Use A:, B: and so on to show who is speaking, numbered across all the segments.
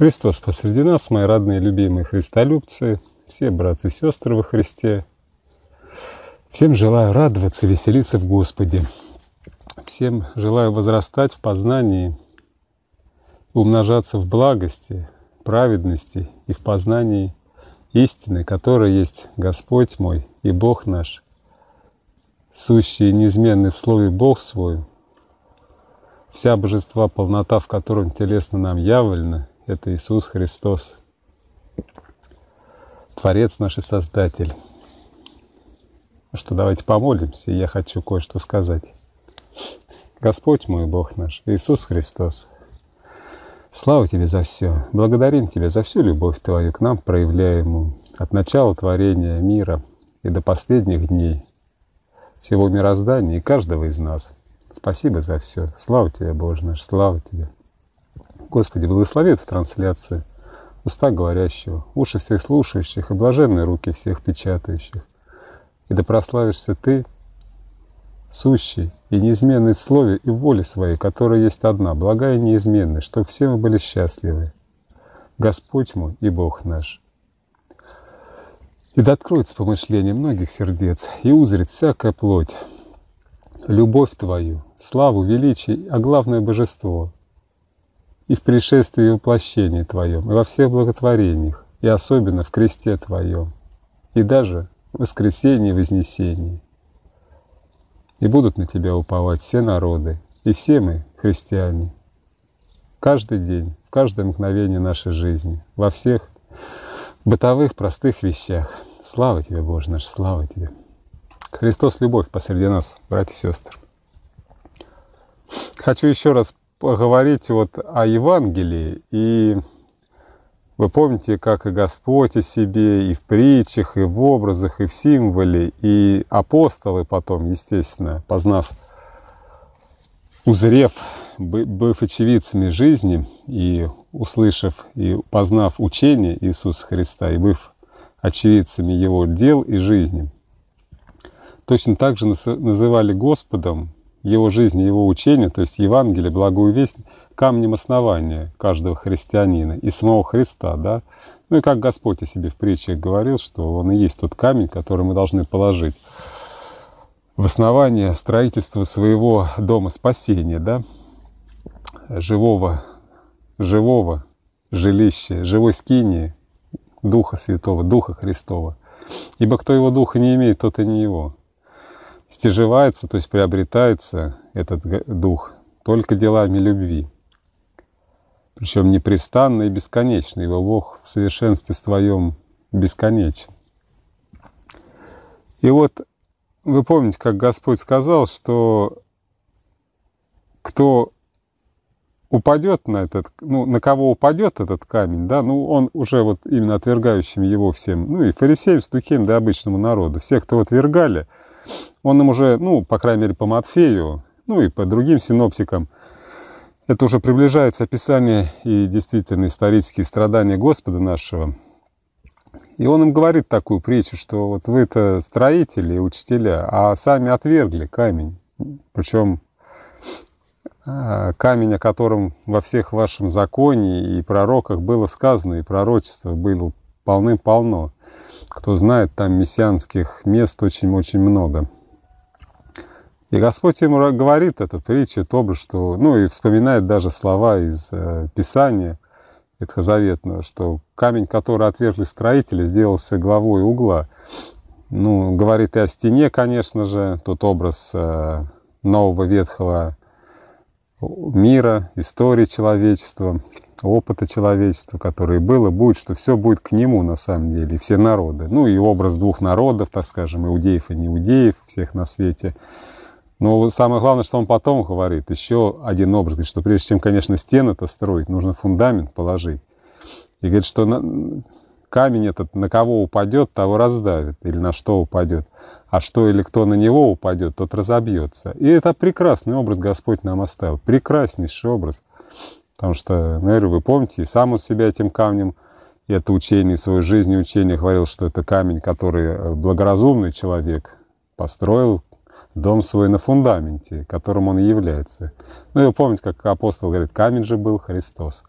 A: Христос посреди нас, мои родные, любимые христолюбцы, все братцы и сестры во Христе. Всем желаю радоваться, веселиться в Господе. Всем желаю возрастать в познании, умножаться в благости, праведности и в познании истины, которая есть Господь мой и Бог наш, сущий и неизменный в Слове Бог свой, вся божества полнота, в котором телесно нам явлена, это Иисус Христос, Творец наш и Создатель. Ну что давайте помолимся, я хочу кое-что сказать. Господь мой, Бог наш, Иисус Христос, слава Тебе за все, благодарим Тебя за всю любовь Твою к нам проявляемую от начала творения мира и до последних дней всего мироздания и каждого из нас. Спасибо за все. Слава Тебе, Боже наш, слава Тебе. Господи, благослови эту трансляцию, уста говорящего, уши всех слушающих и блаженные руки всех печатающих. И да прославишься Ты, сущий и неизменный в слове и в воле своей, которая есть одна, благая и неизменная, чтобы все мы были счастливы. Господь мой и Бог наш. И да откроется помышление многих сердец, и узрит всякая плоть, любовь Твою, славу, величие, а главное – божество, и в пришествии и воплощении Твоем, и во всех благотворениях, и особенно в кресте Твоем, и даже в воскресении и вознесении. И будут на Тебя уповать все народы, и все мы, христиане, каждый день, в каждое мгновение нашей жизни, во всех бытовых простых вещах. Слава Тебе, Боже наш, слава Тебе. Христос – любовь посреди нас, братья и сестры. Хочу еще раз поговорить вот о Евангелии. И вы помните, как и Господь о себе, и в притчах, и в образах, и в символе, и апостолы потом, естественно, познав, узрев, быв очевидцами жизни, и услышав, и познав учение Иисуса Христа, и быв очевидцами Его дел и жизни, точно так же называли Господом его жизни, его учения, то есть Евангелие, благую весть, камнем основания каждого христианина и самого Христа, да. Ну и как Господь о себе в притчах говорил, что Он и есть тот камень, который мы должны положить в основание строительства своего дома спасения, да, живого, живого жилища, живой скинии Духа Святого, Духа Христова. Ибо кто его Духа не имеет, тот и не его стяжевается, то есть приобретается этот дух только делами любви. Причем непрестанно и бесконечно, ибо Бог в совершенстве своем бесконечен. И вот вы помните, как Господь сказал, что кто упадет на этот, ну, на кого упадет этот камень, да, ну, он уже вот именно отвергающим его всем, ну, и фарисеям, стухим, да, обычному народу, все, кто отвергали – он им уже, ну, по крайней мере, по Матфею, ну и по другим синопсикам, это уже приближается описание и действительно исторические страдания Господа нашего. И он им говорит такую притчу, что вот вы-то строители и учителя, а сами отвергли камень. Причем а, камень, о котором во всех вашем законе и пророках было сказано, и пророчество было полным-полно. Кто знает, там мессианских мест очень-очень много. И Господь ему говорит эту притчу, то образ, что, ну и вспоминает даже слова из э, Писания Ветхозаветного, что камень, который отвергли строители, сделался главой угла. Ну, говорит и о стене, конечно же, тот образ э, нового ветхого мира, истории человечества опыта человечества, которое было, будет, что все будет к нему на самом деле, и все народы. Ну и образ двух народов, так скажем, иудеев и неудеев, всех на свете. Но самое главное, что он потом говорит, еще один образ, говорит, что прежде чем, конечно, стены-то строить, нужно фундамент положить. И говорит, что на, камень этот на кого упадет, того раздавит, или на что упадет. А что или кто на него упадет, тот разобьется. И это прекрасный образ Господь нам оставил, прекраснейший образ. Потому что, наверное, ну, вы помните, и сам у себя этим камнем, и это учение, свою жизнь и учение говорил, что это камень, который э, благоразумный человек построил дом свой на фундаменте, которым он и является. Ну и вы помните, как апостол говорит, камень же был Христос.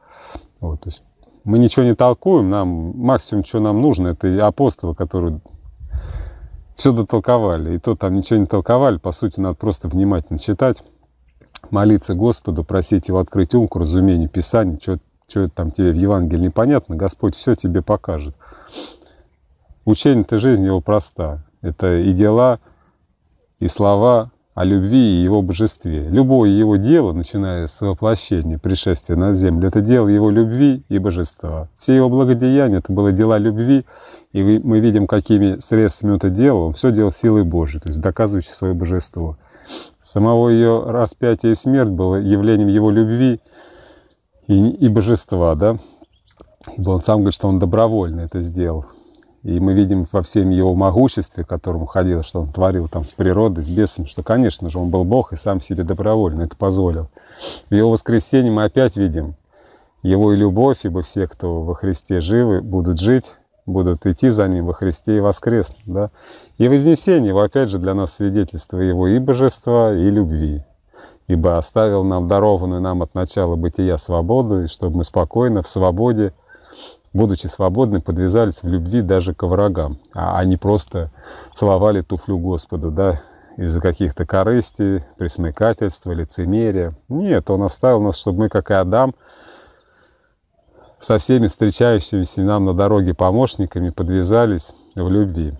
A: Вот, то есть мы ничего не толкуем, нам максимум, что нам нужно, это апостол, который все дотолковали. И то там ничего не толковали, по сути, надо просто внимательно читать молиться Господу, просить Его открыть ум к разумению Писания, что, что там тебе в Евангелии непонятно, Господь все тебе покажет. учение этой жизни его проста. Это и дела, и слова о любви и его божестве. Любое его дело, начиная с воплощения, пришествия на землю, это дело его любви и божества. Все его благодеяния — это было дела любви, и мы видим, какими средствами он это делал. Он все делал силой Божией, то есть доказывающий свое божество. Самого ее распятие и смерть было явлением его любви и, и божества, да? Ибо он сам говорит, что он добровольно это сделал. И мы видим во всем его могуществе, которому ходил, что он творил там с природой, с бесами, что, конечно же, он был Бог и сам себе добровольно это позволил. В его воскресенье мы опять видим его и любовь, ибо все, кто во Христе живы, будут жить, будут идти за Ним во Христе и воскреснут. Да? И вознесение его, опять же, для нас свидетельство Его и божества, и любви. Ибо оставил нам дарованную нам от начала бытия свободу, и чтобы мы спокойно, в свободе, будучи свободны, подвязались в любви даже к врагам, а, а не просто целовали туфлю Господу, да, из-за каких-то корыстей, присмыкательства, лицемерия. Нет, Он оставил нас, чтобы мы, как и Адам, со всеми встречающимися нам на дороге помощниками подвязались в любви.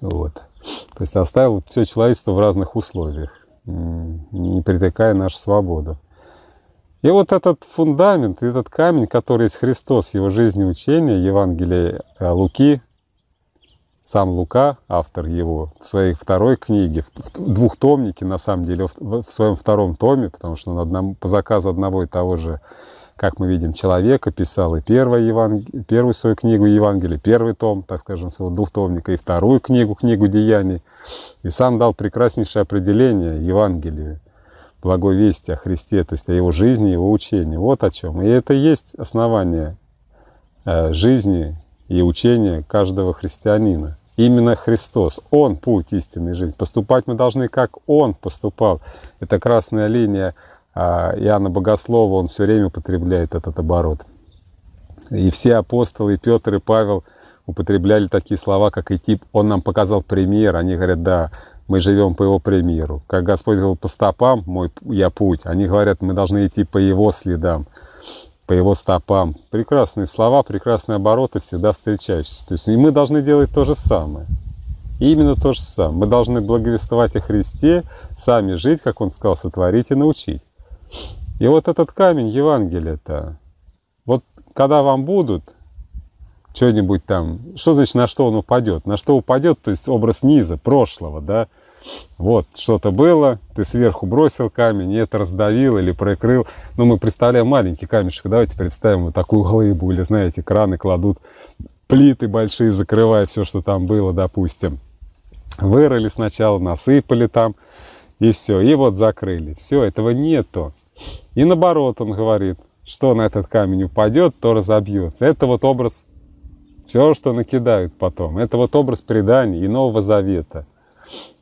A: Вот. То есть оставил все человечество в разных условиях, не притыкая нашу свободу. И вот этот фундамент, этот камень, который есть Христос, его жизнь и учение, Евангелие э, Луки, сам Лука, автор его, в своей второй книге, в двухтомнике, на самом деле, в своем втором томе, потому что он одному, по заказу одного и того же как мы видим, человека писал и первую, еванг... первую свою книгу Евангелие, первый том, так скажем, своего двухтомника, и вторую книгу, книгу Деяний. И сам дал прекраснейшее определение Евангелию, благой вести о Христе, то есть о его жизни, его учении. Вот о чем. И это и есть основание э, жизни и учения каждого христианина. Именно Христос, Он путь истинной жизни. Поступать мы должны, как Он поступал. Это красная линия а Иоанна Богослова, он все время употребляет этот оборот. И все апостолы, и Петр, и Павел употребляли такие слова, как «идти». Он нам показал пример. Они говорят, да, мы живем по его примеру. Как Господь говорил, по стопам мой я путь. Они говорят, мы должны идти по его следам, по его стопам. Прекрасные слова, прекрасные обороты всегда встречаешься. То есть и мы должны делать то же самое. И именно то же самое. Мы должны благовествовать о Христе, сами жить, как Он сказал, сотворить и научить. И вот этот камень Евангелия-то, вот когда вам будут что-нибудь там, что значит на что он упадет? На что упадет, то есть образ низа, прошлого, да? Вот, что-то было, ты сверху бросил камень, и это раздавил или прикрыл. Ну, мы представляем маленький камешек, давайте представим вот такую глыбу, или, знаете, краны кладут, плиты большие, закрывая все, что там было, допустим. Вырыли сначала, насыпали там, и все, и вот закрыли. Все, этого нету. И наоборот, он говорит, что на этот камень упадет, то разобьется. Это вот образ, все, что накидают потом. Это вот образ предания и Нового Завета.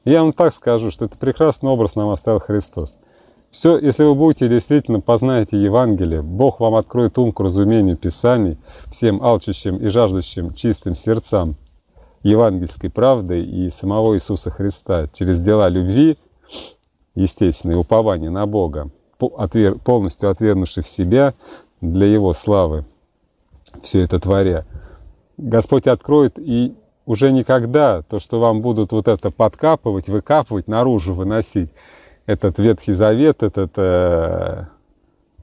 A: я вам так скажу, что это прекрасный образ нам оставил Христос. Все, если вы будете действительно познаете Евангелие, Бог вам откроет ум к разумению Писаний, всем алчущим и жаждущим чистым сердцам евангельской правды и самого Иисуса Христа через дела любви, естественное упование на Бога полностью отвергнувший себя для Его славы, все это творя. Господь откроет и уже никогда то, что вам будут вот это подкапывать, выкапывать, наружу выносить, этот Ветхий Завет, этот, э,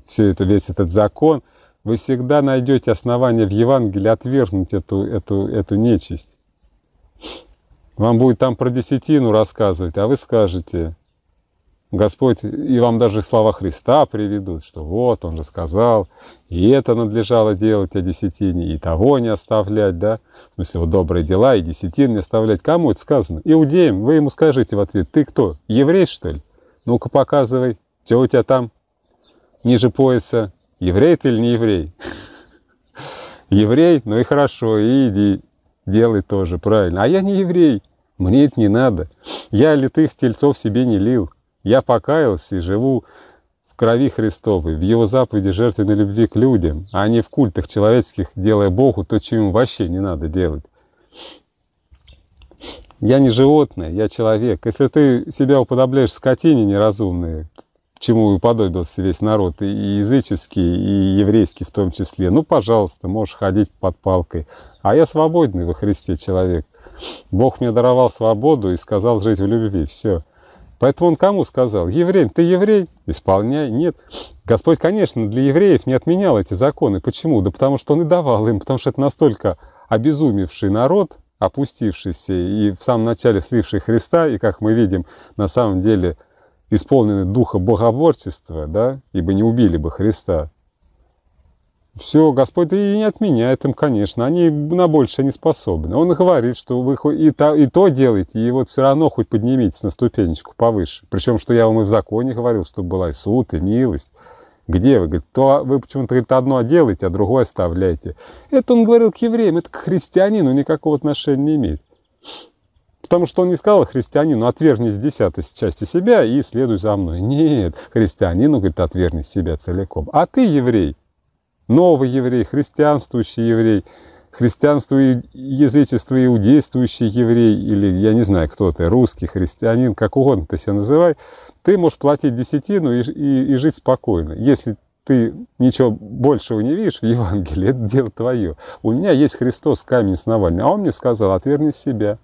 A: все это, весь этот закон, вы всегда найдете основания в Евангелии отвергнуть эту, эту, эту нечисть. Вам будет там про десятину рассказывать, а вы скажете, Господь и вам даже слова Христа приведут, что вот, Он же сказал, и это надлежало делать о а десятине, и того не оставлять, да? В смысле, вот добрые дела и десятин не оставлять. Кому это сказано? Иудеям. Вы ему скажите в ответ, ты кто, еврей, что ли? Ну-ка показывай, что у тебя там ниже пояса, еврей ты или не еврей? Еврей, ну и хорошо, и иди, делай тоже правильно. А я не еврей, мне это не надо. Я литых тельцов себе не лил. Я покаялся и живу в крови Христовой, в Его заповеди жертвенной любви к людям, а не в культах человеческих, делая Богу то, чем ему вообще не надо делать. Я не животное, я человек. Если ты себя уподобляешь скотине неразумной, чему уподобился весь народ, и языческий, и еврейский в том числе, ну, пожалуйста, можешь ходить под палкой. А я свободный во Христе человек. Бог мне даровал свободу и сказал жить в любви. Все. Поэтому он кому сказал? "Еврей, ты еврей? Исполняй. Нет. Господь, конечно, для евреев не отменял эти законы. Почему? Да потому что он и давал им, потому что это настолько обезумевший народ, опустившийся и в самом начале сливший Христа, и, как мы видим, на самом деле исполненный духа богоборчества, да, ибо не убили бы Христа, все, Господь и не отменяет им, конечно, они на больше не способны. Он говорит, что вы и то, и то делаете, и вот все равно хоть поднимитесь на ступенечку повыше. Причем, что я вам и в законе говорил, что была и суд, и милость. Где вы? Говорит, то вы почему-то говорит, одно делаете, а другое оставляете. Это он говорил к евреям, это к христианину никакого отношения не имеет. Потому что он не сказал христианину, отвернись десятой части себя и следуй за мной. Нет, христианину, говорит, отвернись себя целиком. А ты, еврей, новый еврей, христианствующий еврей, и язычество иудействующий еврей, или я не знаю, кто ты, русский, христианин, как угодно ты себя называй, ты можешь платить десятину и, и, и жить спокойно. Если ты ничего большего не видишь в Евангелии, это дело твое. У меня есть Христос, камень основания. А он мне сказал, отверни себя.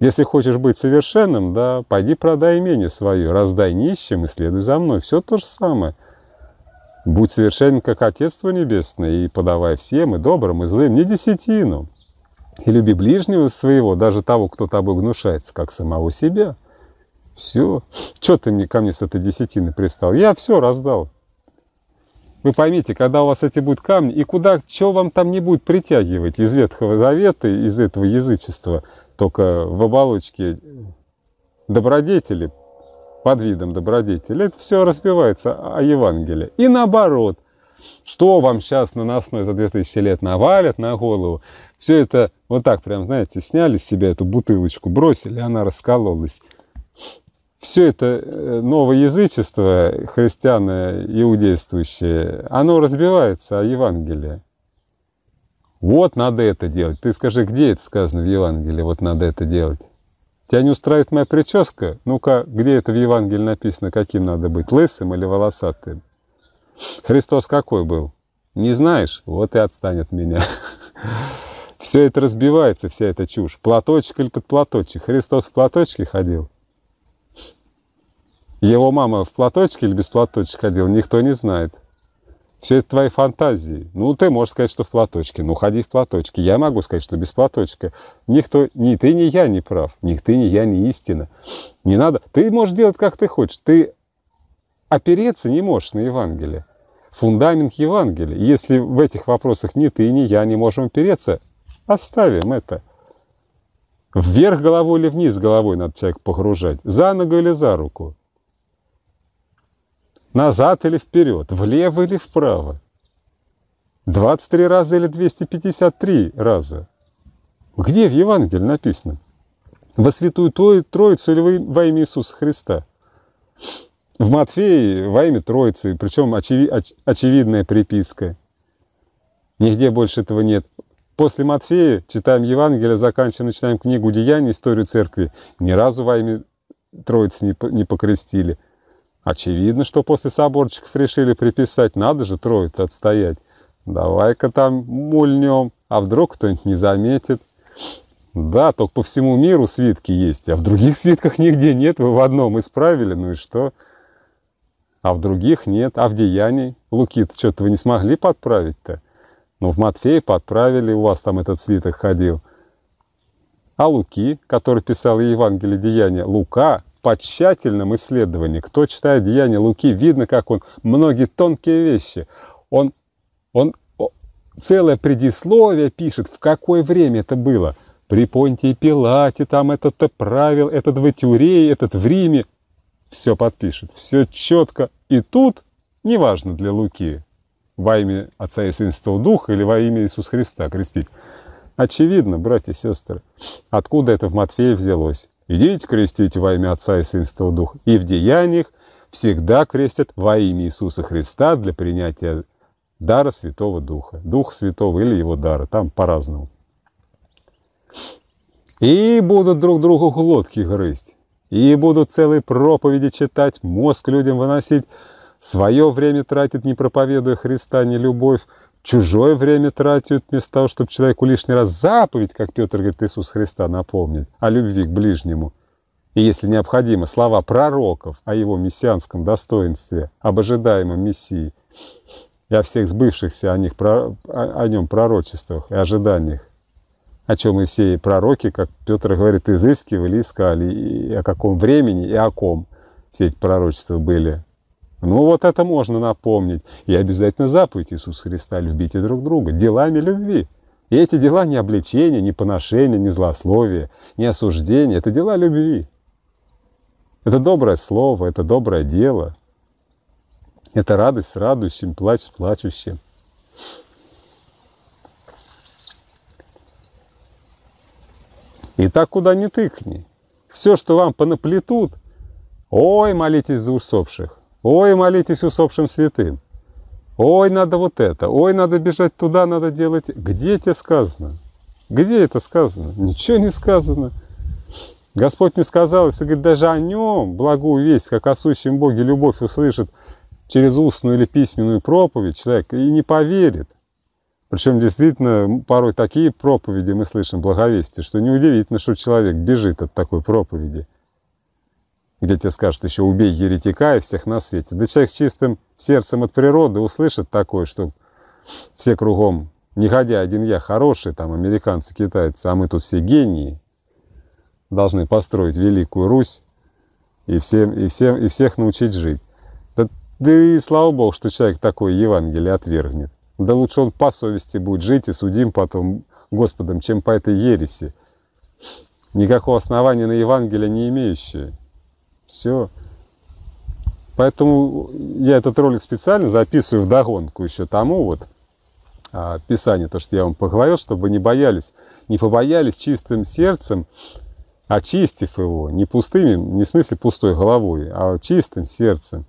A: Если хочешь быть совершенным, да, пойди продай имение свое, раздай нищим и следуй за мной. Все то же самое. Будь совершенен, как Отец Твой Небесный, и подавай всем, и добрым, и злым, не десятину. И люби ближнего своего, даже того, кто тобой гнушается, как самого себя. Все. что ты мне, ко мне с этой десятины пристал? Я все раздал. Вы поймите, когда у вас эти будут камни, и куда, что вам там не будет притягивать из Ветхого Завета, из этого язычества, только в оболочке добродетели, под видом добродетели. Это все разбивается о Евангелие. И наоборот, что вам сейчас наносной за 2000 лет навалят на голову, все это вот так прям, знаете, сняли с себя эту бутылочку, бросили, она раскололась. Все это э, новое язычество, христианы иудействующее, оно разбивается о Евангелие. Вот надо это делать. Ты скажи, где это сказано в Евангелии, вот надо это делать. Тебя не устраивает моя прическа? Ну-ка, где это в Евангелии написано, каким надо быть, лысым или волосатым? Христос какой был? Не знаешь? Вот и отстань от меня. Все это разбивается, вся эта чушь. Платочек или под платочек? Христос в платочке ходил? Его мама в платочке или без платочек ходила, никто не знает. Все это твои фантазии. Ну, ты можешь сказать, что в платочке. Ну, ходи в платочке. Я могу сказать, что без платочка. Никто, ни ты, ни я не прав. Ни ты, ни я не истина. Не надо. Ты можешь делать, как ты хочешь. Ты опереться не можешь на Евангелие. Фундамент Евангелия. Если в этих вопросах ни ты, ни я не можем опереться, оставим это. Вверх головой или вниз головой надо человек погружать. За ногу или за руку. Назад или вперед, влево или вправо. 23 раза или 253 раза. Где в Евангелии написано? Во святую Троицу или во имя Иисуса Христа? В Матфеи во имя Троицы, причем очеви, оч, очевидная приписка. Нигде больше этого нет. После Матфея читаем Евангелие, заканчиваем, начинаем книгу Деяний, историю церкви. Ни разу во имя Троицы не, не покрестили. Очевидно, что после соборчиков решили приписать, надо же троицу отстоять. Давай-ка там мульнем, а вдруг кто-нибудь не заметит. Да, только по всему миру свитки есть, а в других свитках нигде нет, вы в одном исправили, ну и что? А в других нет, а в деянии? Луки-то что-то вы не смогли подправить-то? Ну, в Матфея подправили, у вас там этот свиток ходил. А Луки, который писал Евангелие деяния, Лука по тщательном исследовании, кто читает Деяния Луки, видно, как он многие тонкие вещи. Он, он целое предисловие пишет, в какое время это было. При Понтии Пилате, там этот-то правил, этот в Этюрее, этот в Риме. Все подпишет, все четко. И тут, неважно для Луки, во имя Отца и Святого Духа или во имя Иисуса Христа крестить. Очевидно, братья и сестры, откуда это в Матфея взялось. Идите крестить во имя Отца и Сына Святого Духа. И в деяниях всегда крестят во имя Иисуса Христа для принятия дара Святого Духа. Духа Святого или его дара. Там по-разному. И будут друг другу глотки грызть. И будут целые проповеди читать, мозг людям выносить. Свое время тратит, не проповедуя Христа, не любовь чужое время тратят вместо того, чтобы человеку лишний раз заповедь, как Петр говорит, Иисус Христа напомнит, о любви к ближнему. И если необходимо, слова пророков о его мессианском достоинстве, об ожидаемом Мессии и о всех сбывшихся о, них, о нем пророчествах и ожиданиях, о чем и все пророки, как Петр говорит, изыскивали, искали, и о каком времени и о ком все эти пророчества были ну вот это можно напомнить. И обязательно заповедь Иисуса Христа – любите друг друга делами любви. И эти дела не обличение, не поношение, не злословие, не осуждение. Это дела любви. Это доброе слово, это доброе дело. Это радость с радующим, плач с плачущим. И так куда ни тыкни. Все, что вам понаплетут, ой, молитесь за усопших. Ой, молитесь усопшим святым. Ой, надо вот это. Ой, надо бежать туда, надо делать. Где тебе сказано? Где это сказано? Ничего не сказано. Господь мне сказал, если говорит, даже о нем благую весть, как о сущем Боге, любовь услышит через устную или письменную проповедь человек и не поверит. Причем действительно порой такие проповеди мы слышим, благовестие, что неудивительно, что человек бежит от такой проповеди где тебе скажут еще убей еретика и всех на свете. Да человек с чистым сердцем от природы услышит такое, что все кругом не ходя один я хороший, там американцы, китайцы, а мы тут все гении, должны построить Великую Русь и, всем, и, всем, и всех научить жить. Да, да и слава Богу, что человек такой Евангелие отвергнет. Да лучше он по совести будет жить и судим потом Господом, чем по этой ереси. Никакого основания на Евангелие не имеющее. Все. Поэтому я этот ролик специально записываю в догонку еще тому вот а, писание, то, что я вам поговорил, чтобы не боялись, не побоялись чистым сердцем, очистив а его, не пустыми, не в смысле пустой головой, а чистым сердцем,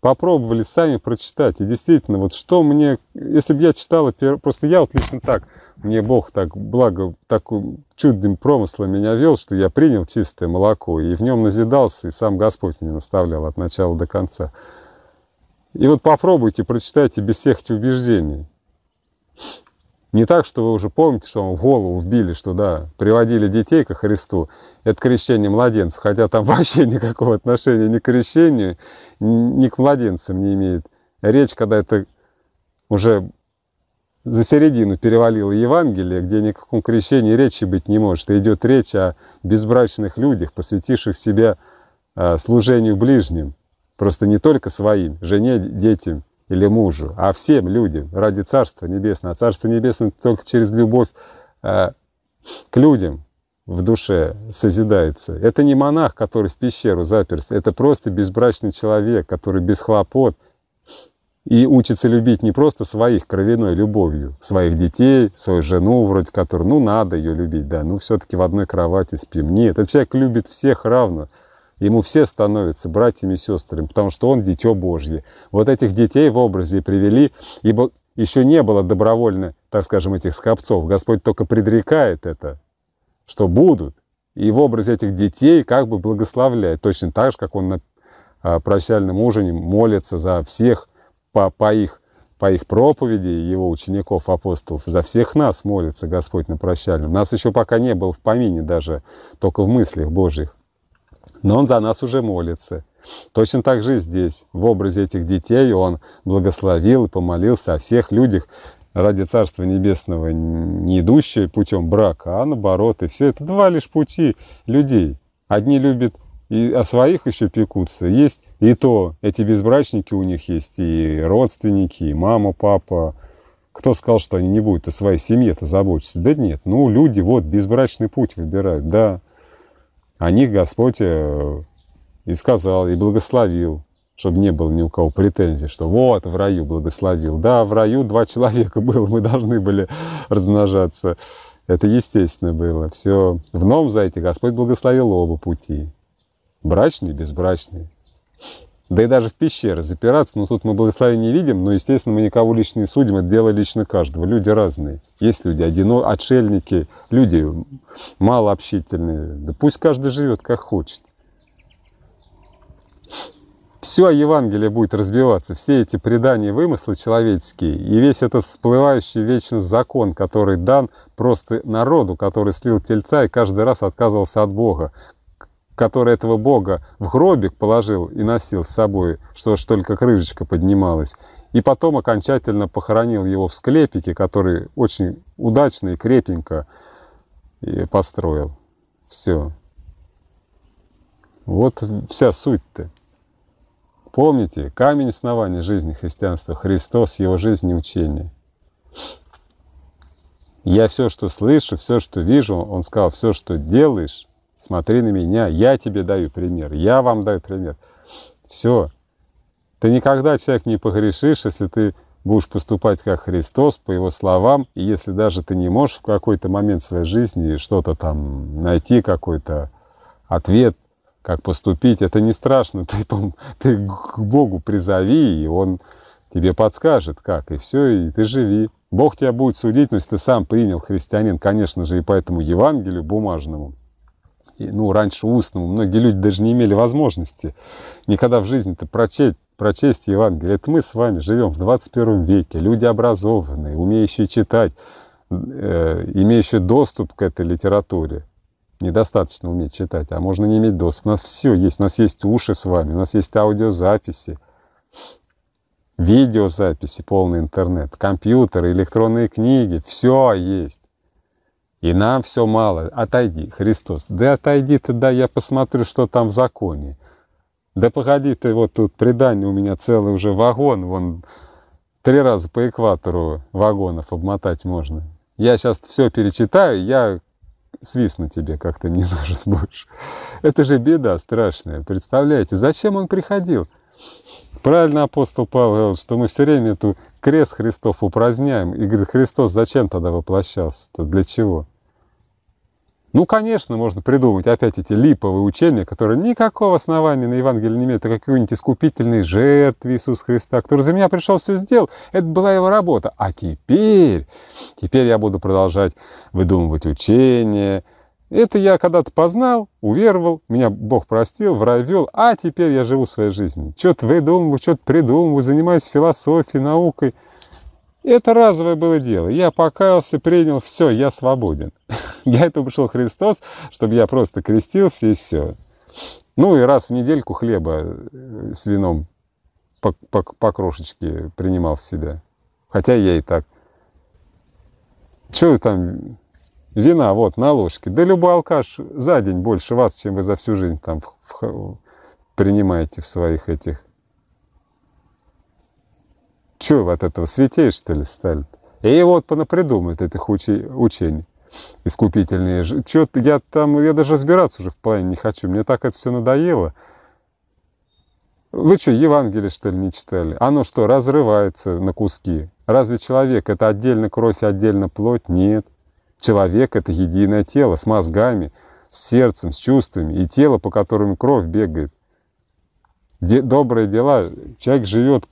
A: попробовали сами прочитать. И действительно, вот что мне, если бы я читала, просто я вот лично так, мне Бог так, благо, таким чудным промыслом меня вел, что я принял чистое молоко, и в нем назидался, и сам Господь меня наставлял от начала до конца. И вот попробуйте, прочитайте без всех этих убеждений. Не так, что вы уже помните, что вам в голову вбили, что да, приводили детей ко Христу. Это крещение младенцев, хотя там вообще никакого отношения ни к крещению, ни к младенцам не имеет. Речь, когда это уже за середину перевалило Евангелие, где ни о каком крещении речи быть не может. И идет речь о безбрачных людях, посвятивших себя а, служению ближним. Просто не только своим, жене, детям, или мужу, а всем людям ради Царства Небесного. А Царство Небесное только через любовь э, к людям в душе созидается. Это не монах, который в пещеру заперся, это просто безбрачный человек, который без хлопот и учится любить не просто своих кровяной любовью, своих детей, свою жену вроде которой, ну надо ее любить, да, ну все-таки в одной кровати спим. Нет, этот человек любит всех равно, Ему все становятся братьями и сестрами, потому что он дитё Божье. Вот этих детей в образе привели, ибо еще не было добровольно, так скажем, этих скопцов. Господь только предрекает это, что будут. И в образе этих детей как бы благословляет, точно так же, как он на а, прощальном ужине молится за всех по, по, их, по их проповеди, его учеников, апостолов. За всех нас молится Господь на прощальном. Нас еще пока не было в помине даже, только в мыслях Божьих но Он за нас уже молится. Точно так же и здесь, в образе этих детей, Он благословил и помолился о всех людях, ради Царства Небесного, не идущие путем брака, а наоборот. И все это два лишь пути людей. Одни любят и о а своих еще пекутся. Есть и то, эти безбрачники у них есть, и родственники, и мама, папа. Кто сказал, что они не будут о своей семье-то заботиться? Да нет, ну люди вот безбрачный путь выбирают, да. О них Господь э, и сказал, и благословил, чтобы не было ни у кого претензий, что вот в раю благословил. Да, в раю два человека было, мы должны были размножаться. Это естественно было. Все в Новом Зайте Господь благословил оба пути. Брачный безбрачный. Да и даже в пещеры запираться, ну тут мы благословения не видим, но, естественно, мы никого лично не судим, это дело лично каждого. Люди разные. Есть люди одино, отшельники, люди малообщительные. Да пусть каждый живет как хочет. Все Евангелие будет разбиваться, все эти предания и вымыслы человеческие, и весь этот всплывающий вечно закон, который дан просто народу, который слил тельца и каждый раз отказывался от Бога, который этого бога в гробик положил и носил с собой, что ж только крышечка поднималась, и потом окончательно похоронил его в склепике, который очень удачно и крепенько построил. Все. Вот вся суть-то. Помните, камень основания жизни христианства, Христос, его жизнь и учение. Я все, что слышу, все, что вижу, он сказал, все, что делаешь, смотри на меня, я тебе даю пример, я вам даю пример. Все. Ты никогда, человек, не погрешишь, если ты будешь поступать как Христос, по его словам, и если даже ты не можешь в какой-то момент своей жизни что-то там найти, какой-то ответ, как поступить, это не страшно, ты, ты к Богу призови, и Он тебе подскажет, как, и все, и ты живи. Бог тебя будет судить, но если ты сам принял христианин, конечно же, и по этому Евангелию бумажному, ну, раньше устному, многие люди даже не имели возможности никогда в жизни-то прочесть, прочесть Евангелие. Это мы с вами живем в 21 веке, люди образованные, умеющие читать, э, имеющие доступ к этой литературе. Недостаточно уметь читать, а можно не иметь доступ. У нас все есть, у нас есть уши с вами, у нас есть аудиозаписи, видеозаписи, полный интернет, компьютеры, электронные книги, все есть. И нам все мало. Отойди, Христос. Да отойди ты, да я посмотрю, что там в законе. Да погоди ты, вот тут предание у меня целый уже вагон, вон три раза по экватору вагонов обмотать можно. Я сейчас все перечитаю, я свистну тебе, как ты мне нужен будешь. Это же беда страшная, представляете? Зачем он приходил? Правильно апостол Павел говорил, что мы все время эту крест Христов упраздняем. И говорит, Христос зачем тогда воплощался-то? Для чего? Ну, конечно, можно придумать опять эти липовые учения, которые никакого основания на Евангелии не имеют. Это а какой-нибудь искупительный жертвы Иисуса Христа, который за меня пришел, все сделал. Это была его работа. А теперь, теперь я буду продолжать выдумывать учения, это я когда-то познал, уверовал, меня Бог простил, в рай вел, а теперь я живу своей жизнью. Что-то выдумываю, что-то придумываю, занимаюсь философией, наукой. Это разовое было дело. Я покаялся, принял, все, я свободен. Для этого пришел Христос, чтобы я просто крестился и все. Ну и раз в недельку хлеба э, с вином по, по, по крошечке принимал в себя. Хотя я и так. Чего там вина вот на ложке. Да любой алкаш за день больше вас, чем вы за всю жизнь там в, в, принимаете в своих этих. Чего вы от этого святее, что ли, стали? И вот понапридумают этих учи, учений искупительные. Чё, я там, я даже разбираться уже в плане не хочу. Мне так это все надоело. Вы что, Евангелие, что ли, не читали? Оно что, разрывается на куски? Разве человек — это отдельно кровь и отдельно плоть? Нет. Человек — это единое тело с мозгами, с сердцем, с чувствами, и тело, по которому кровь бегает. Де, добрые дела. Человек живет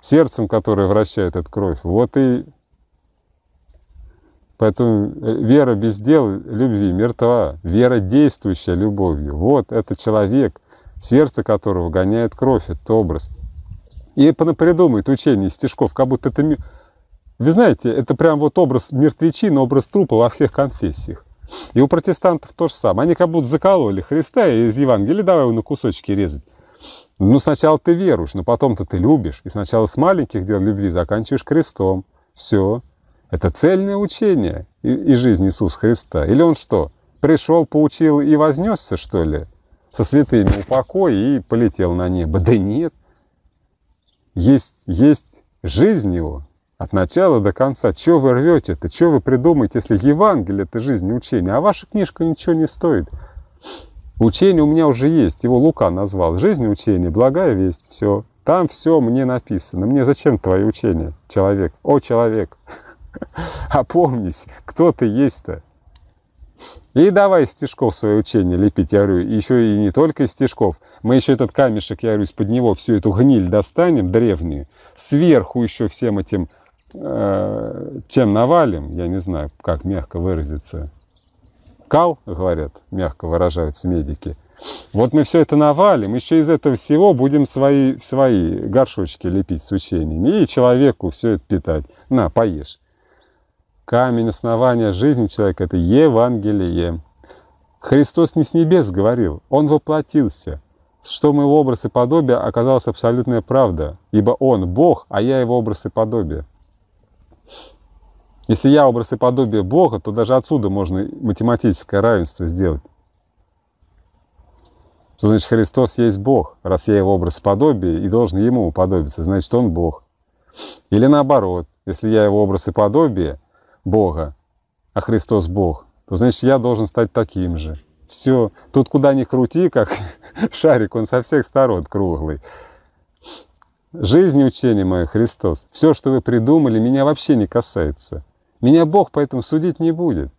A: сердцем, которое вращает эту кровь. Вот и Поэтому э, вера без дел любви мертва. Вера, действующая любовью. Вот это человек, сердце которого гоняет кровь, этот образ. И понапридумает учение стишков, как будто это вы знаете, это прям вот образ мертвечин, образ трупа во всех конфессиях. И у протестантов то же самое. Они как будто закололи Христа из Евангелия, давай его на кусочки резать. Ну, сначала ты веруешь, но потом-то ты любишь. И сначала с маленьких дел любви заканчиваешь крестом. Все. Это цельное учение и, и жизнь Иисуса Христа. Или он что, пришел, поучил и вознесся, что ли? Со святыми упокой и полетел на небо. Да нет. Есть, есть жизнь его, от начала до конца. что вы рвете-то? что вы придумаете, если Евангелие – это жизнь, учение? А ваша книжка ничего не стоит. Учение у меня уже есть. Его Лука назвал. Жизнь учение, благая весть. Все. Там все мне написано. Мне зачем твое учение, человек? О, человек, опомнись, кто ты есть-то? И давай из стежков свое учение лепить, я говорю, еще и не только из стежков. Мы еще этот камешек, я говорю, из-под него всю эту гниль достанем древнюю, сверху еще всем этим Э, тем навалим, я не знаю, как мягко выразиться, кал, говорят, мягко выражаются медики. Вот мы все это навалим, еще из этого всего будем свои, свои горшочки лепить с учениями и человеку все это питать. На, поешь. Камень основания жизни человека – это Евангелие. Христос не с небес говорил, Он воплотился. Что мы его образ и подобие, оказалась абсолютная правда, ибо Он – Бог, а я его образ и подобие. Если я образ и подобие Бога, то даже отсюда можно математическое равенство сделать. значит Христос есть Бог, раз я его образ и подобие и должен ему уподобиться, значит он Бог. Или наоборот, если я его образ и подобие Бога, а Христос Бог, то значит я должен стать таким же. Все, тут куда ни крути, как шарик, он со всех сторон круглый. Жизнь и учение мое Христос. Все, что вы придумали, меня вообще не касается. Меня Бог поэтому судить не будет.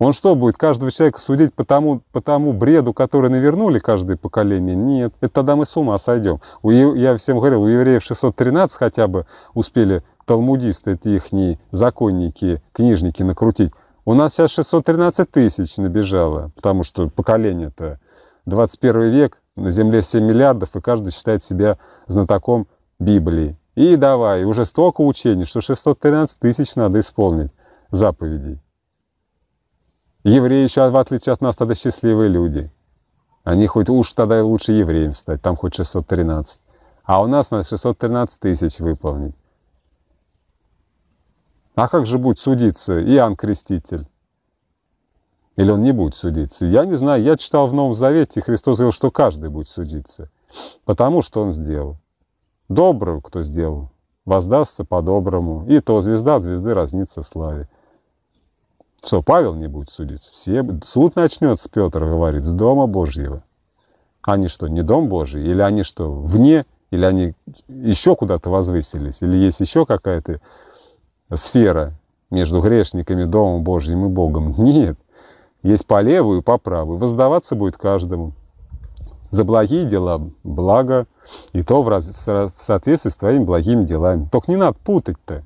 A: Он что, будет каждого человека судить по тому, по тому бреду, который навернули каждое поколение? Нет. Это тогда мы с ума сойдем. У, я всем говорил, у евреев 613 хотя бы успели талмудисты, эти их законники, книжники накрутить. У нас сейчас 613 тысяч набежало, потому что поколение-то 21 век, на Земле 7 миллиардов, и каждый считает себя знатоком Библии. И давай, уже столько учений, что 613 тысяч надо исполнить заповедей. Евреи еще, в отличие от нас, тогда счастливые люди. Они хоть уж тогда лучше евреем стать, там хоть 613. А у нас надо 613 тысяч выполнить. А как же будет судиться Иоанн Креститель? Или он не будет судиться? Я не знаю, я читал в Новом Завете, Христос говорил, что каждый будет судиться, потому что он сделал. Добрую, кто сделал, воздастся по-доброму, и то звезда от звезды разнится славе. Что, Павел не будет судить? Все... Суд начнется, Петр говорит, с Дома Божьего. Они что, не Дом Божий? Или они что, вне? Или они еще куда-то возвысились? Или есть еще какая-то сфера между грешниками, Домом Божьим и Богом? Нет. Есть по левую и по правую. Воздаваться будет каждому за благие дела благо, и то в, раз, в соответствии с твоими благими делами. Только не надо путать-то.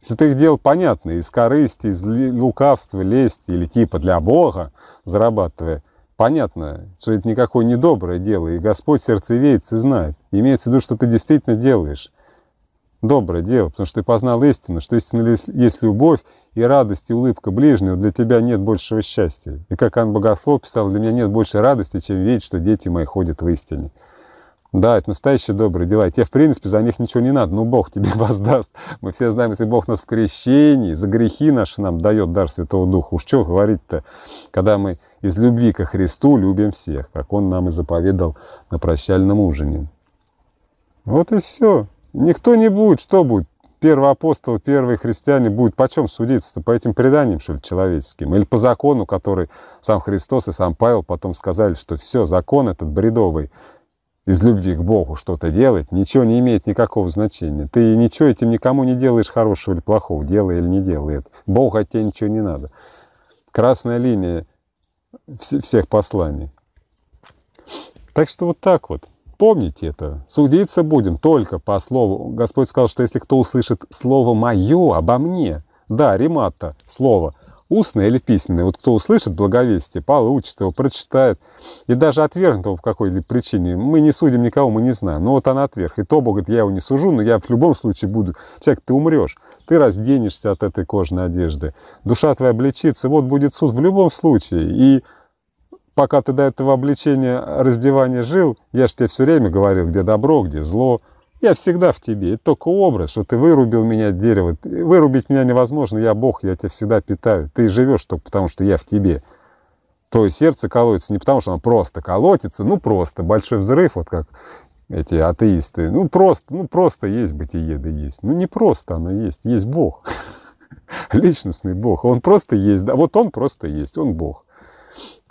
A: Если ты их делал понятно, из корысти, из лукавства, лести или типа для Бога зарабатывая, понятно, что это никакое не доброе дело, и Господь сердцевеется и знает. Имеется в виду, что ты действительно делаешь доброе дело, потому что ты познал истину, что истинно есть любовь и радость и улыбка ближнего, для тебя нет большего счастья. И как Ан Богослов писал, для меня нет больше радости, чем видеть, что дети мои ходят в истине. Да, это настоящие добрые дела. И тебе, в принципе, за них ничего не надо, но Бог тебе воздаст. Мы все знаем, если Бог нас в крещении, за грехи наши нам дает дар Святого Духа. Уж что говорить-то, когда мы из любви ко Христу любим всех, как Он нам и заповедал на прощальном ужине. Вот и все. Никто не будет, что будет? Первый апостол, первые христиане будут почем судиться-то? По этим преданиям, что ли, человеческим? Или по закону, который сам Христос и сам Павел потом сказали, что все, закон этот бредовый, из любви к Богу что-то делать, ничего не имеет никакого значения. Ты ничего этим никому не делаешь хорошего или плохого, делай или не делай это. Богу от тебя ничего не надо. Красная линия всех посланий. Так что вот так вот. Помните это. Судиться будем только по слову. Господь сказал, что если кто услышит слово «мое» обо мне, да, ремата, слово, устное или письменное, вот кто услышит благовестие, получит его, прочитает, и даже отвергнет его по какой-либо причине, мы не судим никого, мы не знаем. Но вот она отверг. И то Бог говорит, я его не сужу, но я в любом случае буду. Человек, ты умрешь, ты разденешься от этой кожной одежды, душа твоя обличится, вот будет суд в любом случае. И пока ты до этого обличения раздевания жил, я ж тебе все время говорил, где добро, где зло. Я всегда в тебе. Это только образ, что ты вырубил меня дерево. Вырубить меня невозможно, я Бог, я тебя всегда питаю. Ты живешь только потому, что я в тебе. Твое сердце колотится не потому, что оно просто колотится, ну просто, большой взрыв, вот как эти атеисты. Ну просто, ну просто есть бытие, да есть. Ну не просто оно есть, есть Бог. Личностный Бог. Он просто есть, да, вот он просто есть, он Бог.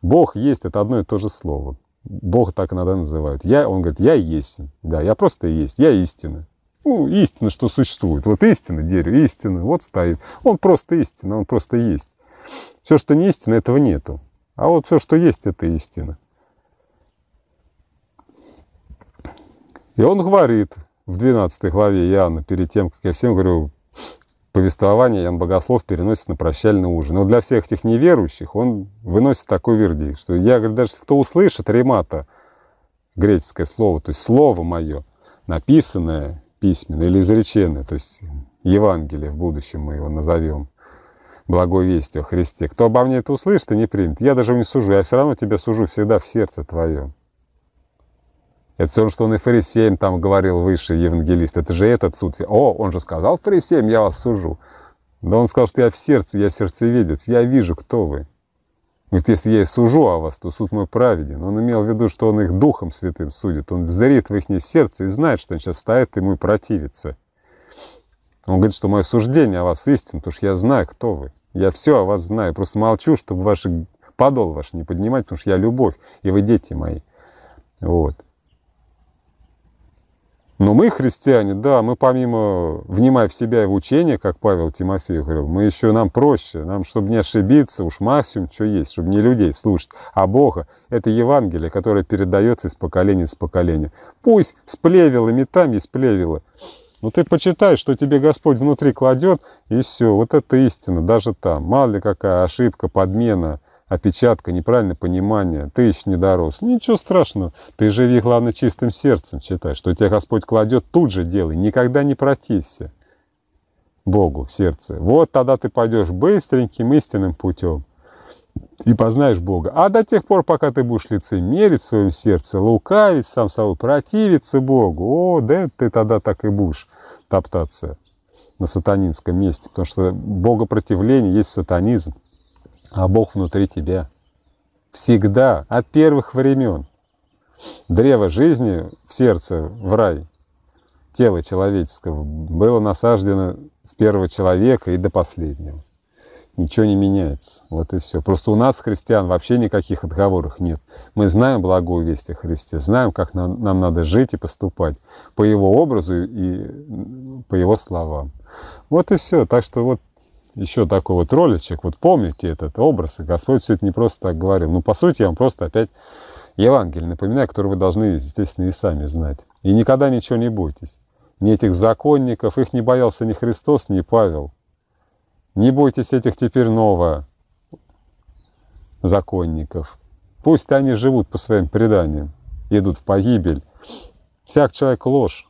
A: Бог есть — это одно и то же слово. Бог так иногда называют. Я, он говорит, я есть. Да, я просто есть, я истина. Ну, истина, что существует. Вот истина, дерево, истина, вот стоит. Он просто истина, он просто есть. Все, что не истина, этого нету. А вот все, что есть, это истина. И он говорит в 12 главе Иоанна, перед тем, как я всем говорю, повествование Ян Богослов переносит на прощальный ужин. Но для всех этих неверующих он выносит такой вердикт, что я, говорю, даже кто услышит ремата, греческое слово, то есть слово мое, написанное письменно или изреченное, то есть Евангелие в будущем мы его назовем, благой вестью о Христе. Кто обо мне это услышит и не примет, я даже не сужу, я все равно тебя сужу всегда в сердце твоем. Это все, что он и фарисеем там говорил выше, евангелист. Это же этот суд. О, он же сказал фарисеем, я вас сужу. Да он сказал, что я в сердце, я сердцеведец, я вижу, кто вы. Говорит, если я и сужу о вас, то суд мой праведен. Он имел в виду, что он их Духом Святым судит. Он взрит в их сердце и знает, что он сейчас стоит ему и противится. Он говорит, что мое суждение о вас истинно, потому что я знаю, кто вы. Я все о вас знаю. Просто молчу, чтобы ваши подол ваш не поднимать, потому что я любовь, и вы дети мои. Вот. Но мы, христиане, да, мы помимо внимая в себя и в учение, как Павел Тимофею говорил, мы еще, нам проще, нам, чтобы не ошибиться, уж максимум, что есть, чтобы не людей слушать, а Бога. Это Евангелие, которое передается из поколения в поколение. Пусть с плевелами там есть плевелы, но ну, ты почитай, что тебе Господь внутри кладет, и все. Вот это истина, даже там. Мало ли какая ошибка, подмена – опечатка, неправильное понимание, ты еще не дорос. Ничего страшного, ты живи, главное, чистым сердцем, читай, что тебя Господь кладет, тут же делай, никогда не протився Богу в сердце. Вот тогда ты пойдешь быстреньким истинным путем и познаешь Бога. А до тех пор, пока ты будешь лицемерить в своем сердце, лукавить сам собой, противиться Богу, о, да ты тогда так и будешь топтаться на сатанинском месте, потому что богопротивление есть сатанизм а Бог внутри тебя. Всегда, от первых времен. Древо жизни в сердце, в рай, тело человеческого было насаждено в первого человека и до последнего. Ничего не меняется. Вот и все. Просто у нас, христиан, вообще никаких отговорок нет. Мы знаем благую весть о Христе, знаем, как нам, нам надо жить и поступать по Его образу и по Его словам. Вот и все. Так что вот еще такой вот роличек, вот помните этот образ, и Господь все это не просто так говорил. Ну, по сути, я вам просто опять Евангелие напоминаю, которое вы должны, естественно, и сами знать. И никогда ничего не бойтесь. Ни этих законников, их не боялся ни Христос, ни Павел. Не бойтесь этих теперь нового законников. Пусть они живут по своим преданиям, идут в погибель. Всяк человек ложь,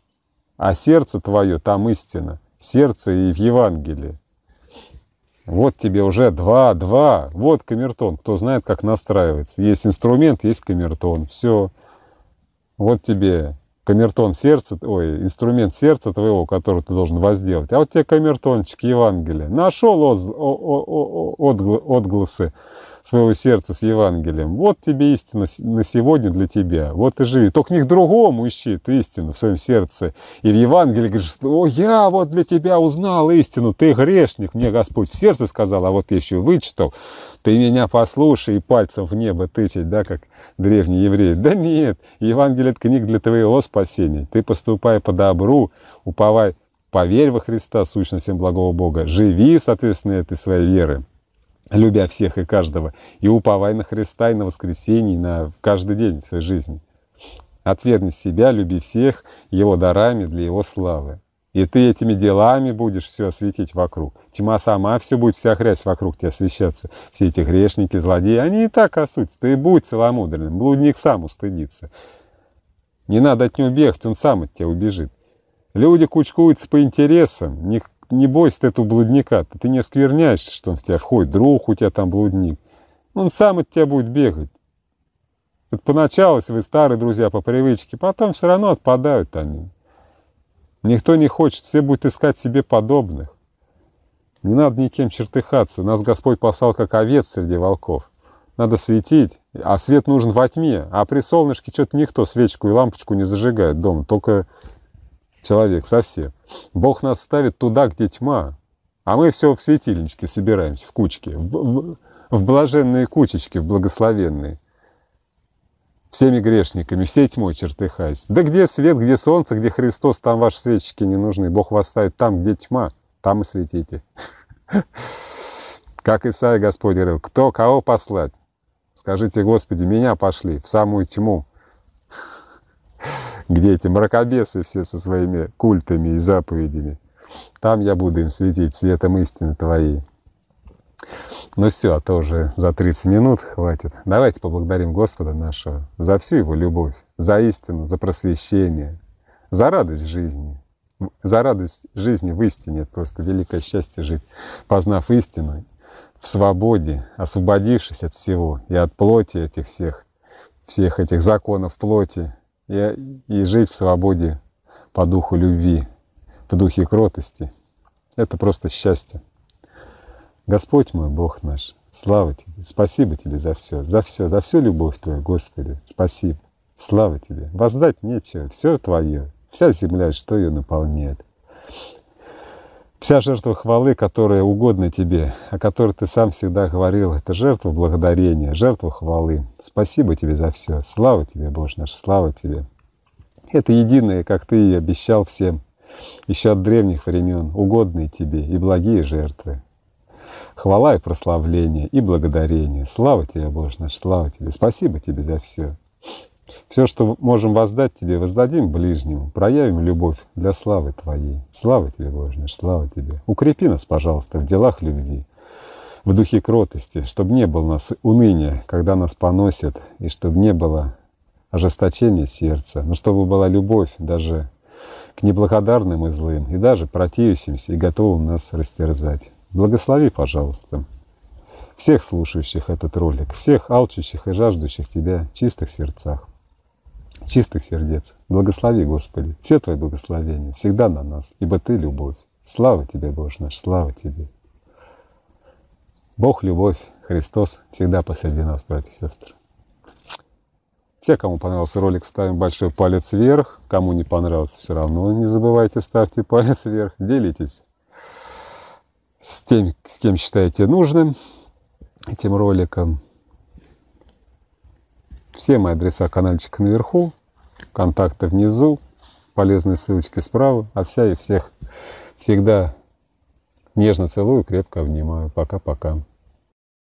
A: а сердце твое там истина, сердце и в Евангелии. Вот тебе уже два, два. Вот камертон. Кто знает, как настраивается. Есть инструмент, есть камертон. Все. Вот тебе камертон сердца, ой, инструмент сердца твоего, который ты должен возделать. А вот тебе камертончик Евангелия. Нашел отгласы своего сердца с Евангелием. Вот тебе истина на сегодня для тебя. Вот и живи. Только не к другому ищи ты истину в своем сердце. И в Евангелии говоришь, о, я вот для тебя узнал истину, ты грешник. Мне Господь в сердце сказал, а вот я еще вычитал. Ты меня послушай и пальцем в небо тычать, да, как древний еврей. Да нет, Евангелие – это книга для твоего спасения. Ты поступай по добру, уповай поверь во Христа, сущность всем благого Бога, живи, соответственно, этой своей веры любя всех и каждого, и уповай на Христа и на воскресенье, и на каждый день в своей жизни. Отвергни себя, люби всех его дарами для его славы. И ты этими делами будешь все осветить вокруг. Тьма сама все будет, вся хрясь вокруг тебя освещаться. Все эти грешники, злодеи, они и так осудятся. А ты будь целомудренным, блудник сам устыдится. Не надо от него бегать, он сам от тебя убежит. Люди кучкуются по интересам, не не бойся ты этого блудника, ты не оскверняешься, что он в тебя входит, друг у тебя там блудник. Он сам от тебя будет бегать. Это поначалу, если вы старые друзья по привычке, потом все равно отпадают они. Никто не хочет, все будут искать себе подобных. Не надо никем чертыхаться, нас Господь послал как овец среди волков. Надо светить, а свет нужен во тьме, а при солнышке что-то никто свечку и лампочку не зажигает дома, только человек совсем. Бог нас ставит туда, где тьма, а мы все в светильничке собираемся, в кучке, в, в, в блаженные кучечки, в благословенные. Всеми грешниками, всей тьмой чертыхаясь. Да где свет, где солнце, где Христос, там ваши свечки не нужны. Бог вас ставит там, где тьма, там и светите. Как Исаия Господь говорил, кто кого послать? Скажите, Господи, меня пошли в самую тьму, где эти мракобесы все со своими культами и заповедями. Там я буду им светить светом истины твоей. Ну все, а то уже за 30 минут хватит. Давайте поблагодарим Господа нашего за всю Его любовь, за истину, за просвещение, за радость жизни. За радость жизни в истине. Это просто великое счастье жить, познав истину в свободе, освободившись от всего и от плоти этих всех, всех этих законов плоти, и, и жить в свободе по духу любви, в духе кротости. Это просто счастье. Господь мой, Бог наш, слава Тебе, спасибо Тебе за все, за все, за всю любовь Твою, Господи, спасибо, слава Тебе. Воздать нечего, все Твое, вся земля, что ее наполняет. Вся жертва хвалы, которая угодна тебе, о которой ты сам всегда говорил, это жертва благодарения, жертва хвалы. Спасибо тебе за все. Слава тебе, Боже наш, слава тебе. Это единое, как ты и обещал всем, еще от древних времен, угодные тебе и благие жертвы. Хвала и прославление, и благодарение. Слава тебе, Боже наш, слава тебе. Спасибо тебе за все. Все, что можем воздать тебе, воздадим ближнему, проявим любовь для славы Твоей. Слава Тебе, Боже наш, слава Тебе. Укрепи нас, пожалуйста, в делах любви, в духе кротости, чтобы не было нас уныния, когда нас поносят, и чтобы не было ожесточения сердца, но чтобы была любовь даже к неблагодарным и злым, и даже противящимся и готовым нас растерзать. Благослови, пожалуйста, всех слушающих этот ролик, всех алчущих и жаждущих Тебя чистых сердцах чистых сердец. Благослови, Господи, все Твои благословения всегда на нас, ибо Ты — любовь. Слава Тебе, Боже наш, слава Тебе. Бог — любовь, Христос всегда посреди нас, братья и сестры. Те, кому понравился ролик, ставим большой палец вверх. Кому не понравился, все равно не забывайте, ставьте палец вверх. Делитесь с тем, с кем считаете нужным этим роликом. Все мои адреса каналчика наверху, контакты внизу, полезные ссылочки справа. А вся и всех всегда нежно целую, крепко обнимаю. Пока-пока.